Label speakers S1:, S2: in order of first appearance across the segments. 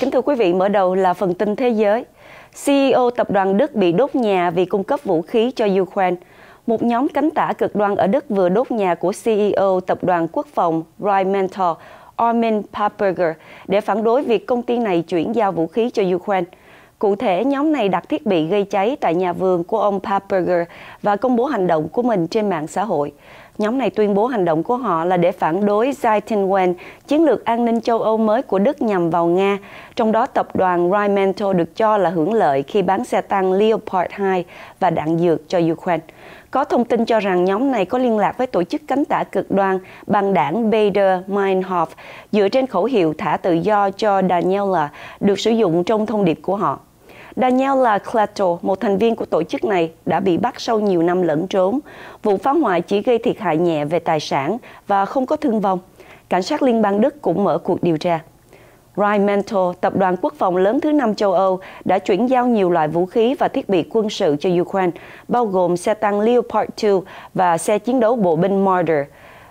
S1: Kính thưa quý vị, mở đầu là phần tin thế giới. CEO tập đoàn Đức bị đốt nhà vì cung cấp vũ khí cho Ukraine. Một nhóm cánh tả cực đoan ở Đức vừa đốt nhà của CEO tập đoàn quốc phòng Rheinmetall Armin Papberger để phản đối việc công ty này chuyển giao vũ khí cho Ukraine. Cụ thể, nhóm này đặt thiết bị gây cháy tại nhà vườn của ông Papberger và công bố hành động của mình trên mạng xã hội. Nhóm này tuyên bố hành động của họ là để phản đối Zeitenwen, chiến lược an ninh châu Âu mới của Đức nhằm vào Nga, trong đó tập đoàn Rheinmetall được cho là hưởng lợi khi bán xe tăng Leopard 2 và đạn dược cho Ukraine. Có thông tin cho rằng nhóm này có liên lạc với tổ chức cánh tả cực đoan bằng đảng Bader Meinhof dựa trên khẩu hiệu thả tự do cho Daniela được sử dụng trong thông điệp của họ. Daniela Clato, một thành viên của tổ chức này, đã bị bắt sau nhiều năm lẫn trốn. Vụ phá hoại chỉ gây thiệt hại nhẹ về tài sản và không có thương vong. Cảnh sát Liên bang Đức cũng mở cuộc điều tra. Rheinmetall, tập đoàn quốc phòng lớn thứ năm châu Âu, đã chuyển giao nhiều loại vũ khí và thiết bị quân sự cho Ukraine, bao gồm xe tăng Leopard 2 và xe chiến đấu bộ binh Marder.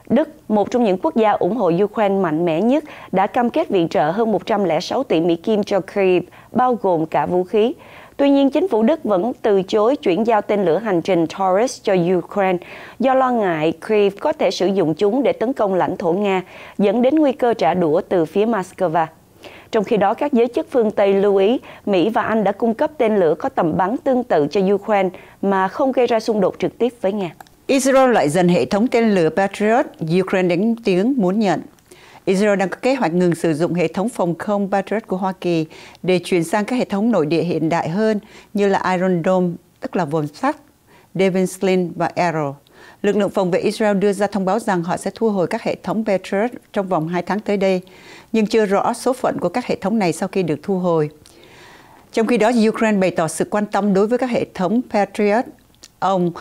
S1: Đức, một trong những quốc gia ủng hộ Ukraine mạnh mẽ nhất, đã cam kết viện trợ hơn 106 tỷ Mỹ Kim cho Kyiv, bao gồm cả vũ khí. Tuy nhiên, chính phủ Đức vẫn từ chối chuyển giao tên lửa hành trình Taurus cho Ukraine do lo ngại Kyiv có thể sử dụng chúng để tấn công lãnh thổ Nga, dẫn đến nguy cơ trả đũa từ phía Moscow. Trong khi đó, các giới chức phương Tây lưu ý Mỹ và Anh đã cung cấp tên lửa có tầm bắn tương tự cho Ukraine mà không gây ra xung đột trực tiếp
S2: với Nga. Israel lại dần hệ thống tên lửa Patriot, Ukraine đánh tiếng muốn nhận. Israel đang có kế hoạch ngừng sử dụng hệ thống phòng không Patriot của Hoa Kỳ để chuyển sang các hệ thống nội địa hiện đại hơn như là Iron Dome, tức là vòm sắt, Sling và Arrow. Lực lượng phòng vệ Israel đưa ra thông báo rằng họ sẽ thu hồi các hệ thống Patriot trong vòng 2 tháng tới đây, nhưng chưa rõ số phận của các hệ thống này sau khi được thu hồi. Trong khi đó, Ukraine bày tỏ sự quan tâm đối với các hệ thống Patriot. Ông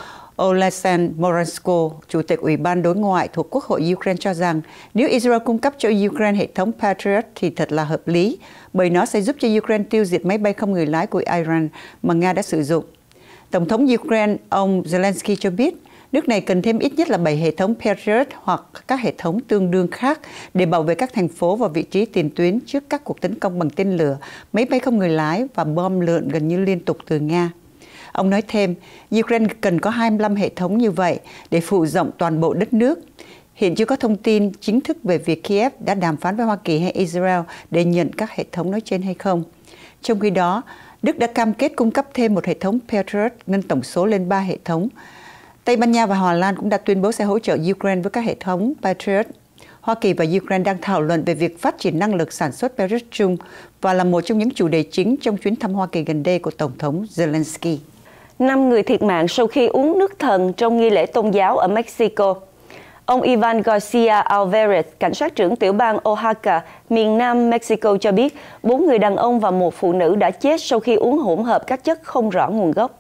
S2: Olesen Moransko, Chủ tịch Ủy ban Đối ngoại thuộc Quốc hội Ukraine cho rằng nếu Israel cung cấp cho Ukraine hệ thống Patriot thì thật là hợp lý, bởi nó sẽ giúp cho Ukraine tiêu diệt máy bay không người lái của Iran mà Nga đã sử dụng. Tổng thống Ukraine ông Zelensky cho biết, nước này cần thêm ít nhất là 7 hệ thống Patriot hoặc các hệ thống tương đương khác để bảo vệ các thành phố và vị trí tiền tuyến trước các cuộc tấn công bằng tên lửa, máy bay không người lái và bom lượn gần như liên tục từ Nga. Ông nói thêm, Ukraine cần có 25 hệ thống như vậy để phủ rộng toàn bộ đất nước. Hiện chưa có thông tin chính thức về việc Kiev đã đàm phán với Hoa Kỳ hay Israel để nhận các hệ thống nói trên hay không. Trong khi đó, Đức đã cam kết cung cấp thêm một hệ thống Patriot nâng tổng số lên 3 hệ thống. Tây Ban Nha và Hà Lan cũng đã tuyên bố sẽ hỗ trợ Ukraine với các hệ thống Patriot. Hoa Kỳ và Ukraine đang thảo luận về việc phát triển năng lực sản xuất Patriot chung và là một trong những chủ đề chính trong chuyến thăm Hoa Kỳ gần đây của Tổng thống Zelensky. 5 người thiệt mạng sau khi uống nước thần
S1: trong nghi lễ tôn giáo ở Mexico. Ông Ivan Garcia Alvarez, cảnh sát trưởng tiểu bang Oaxaca, miền nam Mexico cho biết, bốn người đàn ông và một phụ nữ đã chết sau khi uống hỗn hợp các chất không rõ nguồn gốc.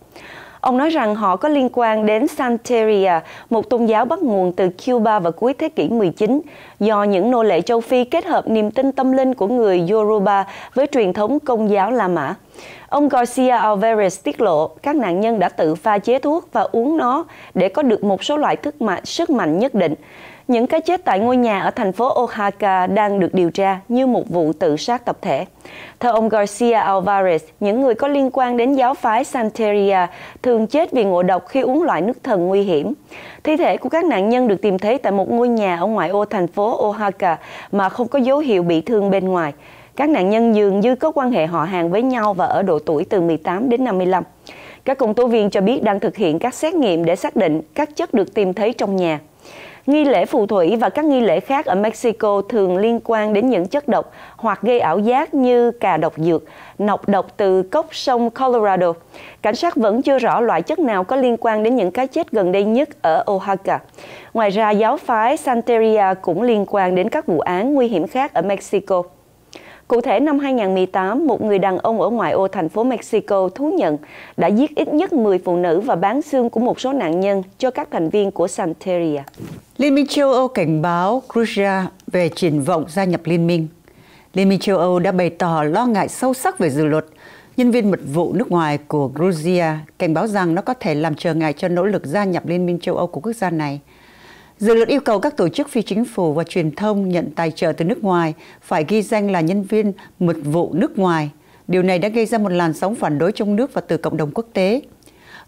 S1: Ông nói rằng họ có liên quan đến Santeria, một tôn giáo bắt nguồn từ Cuba vào cuối thế kỷ 19, do những nô lệ châu Phi kết hợp niềm tin tâm linh của người Yoruba với truyền thống công giáo La Mã. Ông Garcia Alvarez tiết lộ các nạn nhân đã tự pha chế thuốc và uống nó để có được một số loại thức mạnh, sức mạnh nhất định. Những cái chết tại ngôi nhà ở thành phố Oaxaca đang được điều tra như một vụ tự sát tập thể. Theo ông Garcia Alvarez, những người có liên quan đến giáo phái Santeria thường chết vì ngộ độc khi uống loại nước thần nguy hiểm. Thi thể của các nạn nhân được tìm thấy tại một ngôi nhà ở ngoại ô thành phố Oaxaca mà không có dấu hiệu bị thương bên ngoài. Các nạn nhân dường như có quan hệ họ hàng với nhau và ở độ tuổi từ 18 đến 55. Các công tố viên cho biết đang thực hiện các xét nghiệm để xác định các chất được tìm thấy trong nhà. Nghi lễ phù thủy và các nghi lễ khác ở Mexico thường liên quan đến những chất độc hoặc gây ảo giác như cà độc dược, nọc độc từ cốc sông Colorado. Cảnh sát vẫn chưa rõ loại chất nào có liên quan đến những cái chết gần đây nhất ở Oaxaca. Ngoài ra, giáo phái Santeria cũng liên quan đến các vụ án nguy hiểm khác ở Mexico. Cụ thể, năm 2018, một người đàn ông ở ngoại ô thành phố Mexico thú nhận đã giết ít nhất 10 phụ nữ và bán xương của một số nạn nhân
S2: cho các thành viên của Santeria. Liên minh châu Âu cảnh báo Georgia về triển vọng gia nhập liên minh. Liên minh châu Âu đã bày tỏ lo ngại sâu sắc về dự luật. Nhân viên mật vụ nước ngoài của Georgia cảnh báo rằng nó có thể làm trở ngại cho nỗ lực gia nhập Liên minh châu Âu của quốc gia này – Dự luật yêu cầu các tổ chức phi chính phủ và truyền thông nhận tài trợ từ nước ngoài phải ghi danh là nhân viên mật vụ nước ngoài. Điều này đã gây ra một làn sóng phản đối trong nước và từ cộng đồng quốc tế.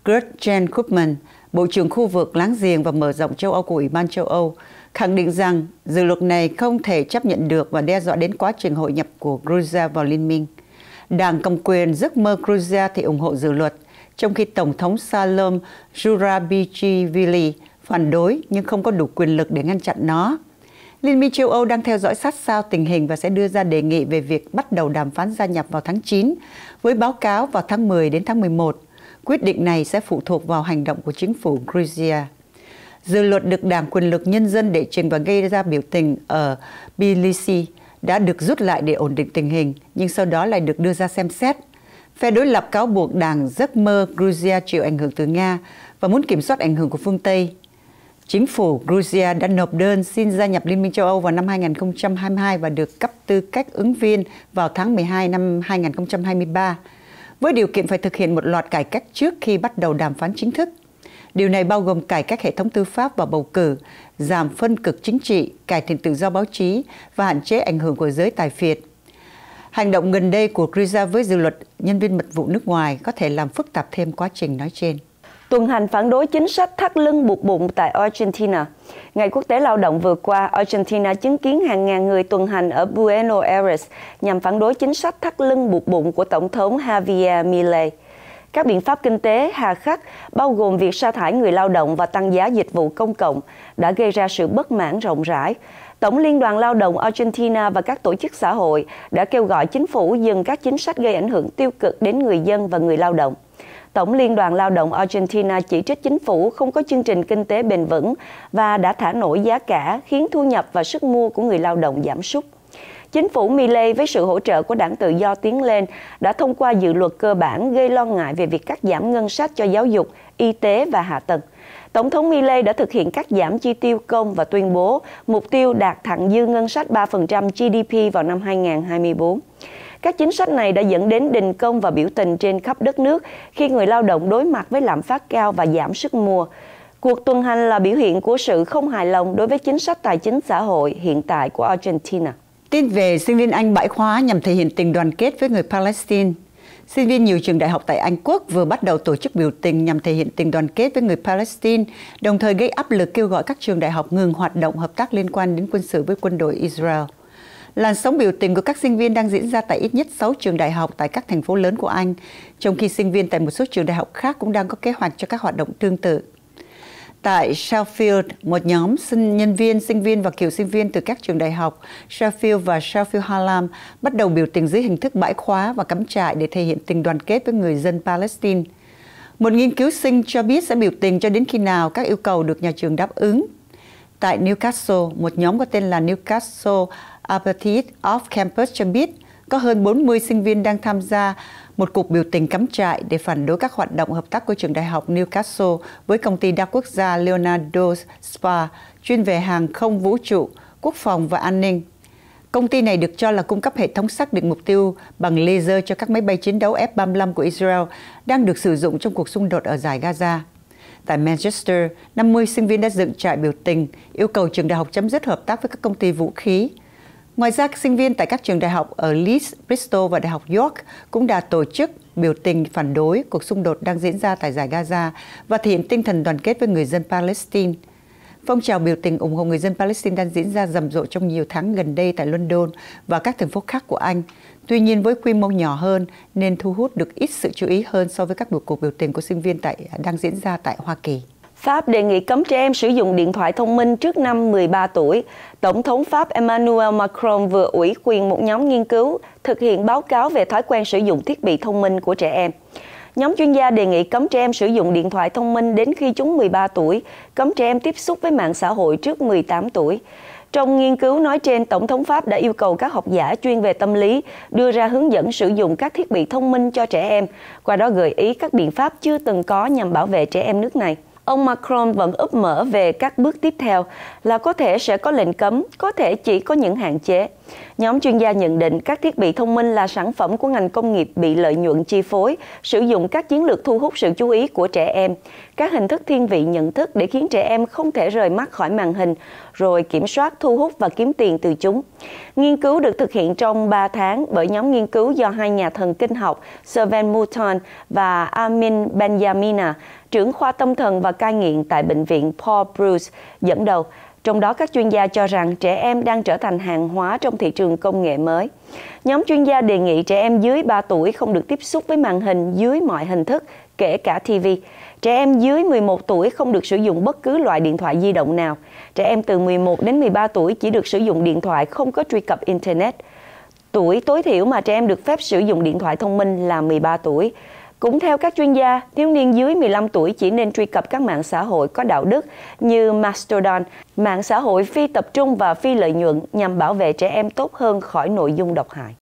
S2: Gert Jen Koopman, Bộ trưởng khu vực láng giềng và mở rộng châu Âu của Ủy ban châu Âu, khẳng định rằng dự luật này không thể chấp nhận được và đe dọa đến quá trình hội nhập của Georgia vào liên minh. Đảng cầm quyền giấc mơ Georgia thì ủng hộ dự luật, trong khi Tổng thống Salom Zurabichvili phản đối nhưng không có đủ quyền lực để ngăn chặn nó. Liên minh châu Âu đang theo dõi sát sao tình hình và sẽ đưa ra đề nghị về việc bắt đầu đàm phán gia nhập vào tháng 9 với báo cáo vào tháng 10 đến tháng 11. Quyết định này sẽ phụ thuộc vào hành động của chính phủ Georgia. Dự luật được Đảng quyền lực nhân dân đệ trình và gây ra biểu tình ở Tbilisi đã được rút lại để ổn định tình hình, nhưng sau đó lại được đưa ra xem xét. Phe đối lập cáo buộc Đảng giấc mơ Georgia chịu ảnh hưởng từ Nga và muốn kiểm soát ảnh hưởng của phương Tây. Chính phủ Georgia đã nộp đơn xin gia nhập Liên minh châu Âu vào năm 2022 và được cấp tư cách ứng viên vào tháng 12 năm 2023, với điều kiện phải thực hiện một loạt cải cách trước khi bắt đầu đàm phán chính thức. Điều này bao gồm cải cách hệ thống tư pháp và bầu cử, giảm phân cực chính trị, cải thiện tự do báo chí và hạn chế ảnh hưởng của giới tài phiệt. Hành động gần đây của Georgia với dự luật nhân viên mật vụ nước ngoài có thể làm phức tạp thêm quá trình nói trên tuần hành phản đối chính sách thắt
S1: lưng buộc bụng tại Argentina. Ngày quốc tế lao động vừa qua, Argentina chứng kiến hàng ngàn người tuần hành ở Buenos Aires nhằm phản đối chính sách thắt lưng buộc bụng của Tổng thống Javier Milei. Các biện pháp kinh tế hà khắc, bao gồm việc sa thải người lao động và tăng giá dịch vụ công cộng, đã gây ra sự bất mãn rộng rãi. Tổng Liên đoàn Lao động Argentina và các tổ chức xã hội đã kêu gọi chính phủ dừng các chính sách gây ảnh hưởng tiêu cực đến người dân và người lao động. Tổng Liên đoàn Lao động Argentina chỉ trích chính phủ không có chương trình kinh tế bền vững và đã thả nổi giá cả khiến thu nhập và sức mua của người lao động giảm sút. Chính phủ Milei với sự hỗ trợ của đảng tự do tiến lên đã thông qua dự luật cơ bản gây lo ngại về việc cắt giảm ngân sách cho giáo dục, y tế và hạ tầng. Tổng thống Milei đã thực hiện cắt giảm chi tiêu công và tuyên bố mục tiêu đạt thặng dư ngân sách 3% GDP vào năm 2024. Các chính sách này đã dẫn đến đình công và biểu tình trên khắp đất nước khi người lao động đối mặt với lạm phát cao và giảm sức mua. Cuộc tuần hành là biểu hiện của sự không hài lòng đối với chính sách tài chính xã hội hiện tại của Argentina.
S2: Tin về sinh viên Anh bãi khóa nhằm thể hiện tình đoàn kết với người Palestine. Sinh viên nhiều trường đại học tại Anh Quốc vừa bắt đầu tổ chức biểu tình nhằm thể hiện tình đoàn kết với người Palestine, đồng thời gây áp lực kêu gọi các trường đại học ngừng hoạt động hợp tác liên quan đến quân sự với quân đội Israel. Làn sóng biểu tình của các sinh viên đang diễn ra tại ít nhất 6 trường đại học tại các thành phố lớn của Anh, trong khi sinh viên tại một số trường đại học khác cũng đang có kế hoạch cho các hoạt động tương tự. Tại Sheffield, một nhóm sinh nhân viên, sinh viên và cựu sinh viên từ các trường đại học Sheffield và Sheffield Hallam bắt đầu biểu tình dưới hình thức bãi khóa và cắm trại để thể hiện tình đoàn kết với người dân Palestine. Một nghiên cứu sinh cho biết sẽ biểu tình cho đến khi nào các yêu cầu được nhà trường đáp ứng. Tại Newcastle, một nhóm có tên là Newcastle Apartheid Off Campus cho biết có hơn 40 sinh viên đang tham gia một cuộc biểu tình cắm trại để phản đối các hoạt động hợp tác của trường đại học Newcastle với công ty đa quốc gia Leonardo Spa chuyên về hàng không vũ trụ, quốc phòng và an ninh. Công ty này được cho là cung cấp hệ thống xác định mục tiêu bằng laser cho các máy bay chiến đấu F-35 của Israel đang được sử dụng trong cuộc xung đột ở giải Gaza. Tại Manchester, 50 sinh viên đã dựng trại biểu tình yêu cầu trường đại học chấm dứt hợp tác với các công ty vũ khí. Ngoài ra, sinh viên tại các trường đại học ở Leeds, Bristol và Đại học York cũng đã tổ chức biểu tình phản đối cuộc xung đột đang diễn ra tại giải Gaza và thể hiện tinh thần đoàn kết với người dân Palestine. Phong trào biểu tình ủng hộ người dân Palestine đang diễn ra rầm rộ trong nhiều tháng gần đây tại London và các thành phố khác của Anh. Tuy nhiên với quy mô nhỏ hơn nên thu hút được ít sự chú ý hơn so với các buổi cuộc biểu tình của sinh viên tại đang diễn ra tại Hoa Kỳ. Pháp
S1: đề nghị cấm trẻ em sử dụng điện thoại thông minh trước năm 13 tuổi. Tổng thống Pháp Emmanuel Macron vừa ủy quyền một nhóm nghiên cứu thực hiện báo cáo về thói quen sử dụng thiết bị thông minh của trẻ em. Nhóm chuyên gia đề nghị cấm trẻ em sử dụng điện thoại thông minh đến khi chúng 13 tuổi, cấm trẻ em tiếp xúc với mạng xã hội trước 18 tuổi. Trong nghiên cứu nói trên, Tổng thống Pháp đã yêu cầu các học giả chuyên về tâm lý đưa ra hướng dẫn sử dụng các thiết bị thông minh cho trẻ em, qua đó gợi ý các biện pháp chưa từng có nhằm bảo vệ trẻ em nước này ông Macron vẫn ấp mở về các bước tiếp theo là có thể sẽ có lệnh cấm, có thể chỉ có những hạn chế. Nhóm chuyên gia nhận định các thiết bị thông minh là sản phẩm của ngành công nghiệp bị lợi nhuận chi phối, sử dụng các chiến lược thu hút sự chú ý của trẻ em, các hình thức thiên vị nhận thức để khiến trẻ em không thể rời mắt khỏi màn hình, rồi kiểm soát, thu hút và kiếm tiền từ chúng. Nghiên cứu được thực hiện trong 3 tháng bởi nhóm nghiên cứu do hai nhà thần kinh học Servan Mouton và Amin Benjamina trưởng khoa tâm thần và cai nghiện tại Bệnh viện Paul Bruce dẫn đầu, trong đó các chuyên gia cho rằng trẻ em đang trở thành hàng hóa trong thị trường công nghệ mới. Nhóm chuyên gia đề nghị trẻ em dưới 3 tuổi không được tiếp xúc với màn hình dưới mọi hình thức, kể cả TV. Trẻ em dưới 11 tuổi không được sử dụng bất cứ loại điện thoại di động nào. Trẻ em từ 11 đến 13 tuổi chỉ được sử dụng điện thoại không có truy cập Internet. Tuổi tối thiểu mà trẻ em được phép sử dụng điện thoại thông minh là 13 tuổi. Cũng theo các chuyên gia, thiếu niên dưới 15 tuổi chỉ nên truy cập các mạng xã hội có đạo đức như Mastodon, mạng xã hội phi tập trung và phi lợi nhuận nhằm bảo vệ trẻ em tốt hơn khỏi nội dung độc hại.